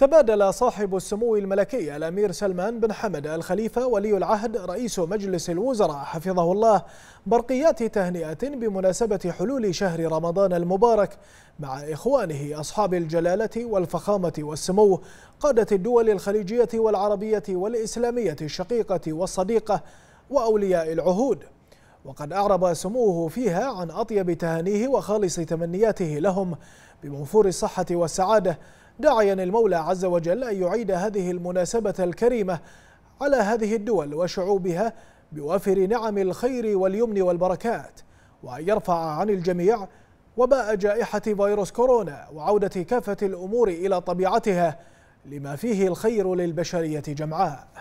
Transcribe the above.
تبادل صاحب السمو الملكي الأمير سلمان بن حمد الخليفة ولي العهد رئيس مجلس الوزراء حفظه الله برقيات تهنئة بمناسبة حلول شهر رمضان المبارك مع إخوانه أصحاب الجلالة والفخامة والسمو قادة الدول الخليجية والعربية والإسلامية الشقيقة والصديقة وأولياء العهود وقد أعرب سموه فيها عن أطيب تهانيه وخالص تمنياته لهم بمنفور الصحة والسعادة داعيا المولى عز وجل أن يعيد هذه المناسبة الكريمة على هذه الدول وشعوبها بوافر نعم الخير واليمن والبركات وأن يرفع عن الجميع وباء جائحة فيروس كورونا وعودة كافة الأمور إلى طبيعتها لما فيه الخير للبشرية جمعاء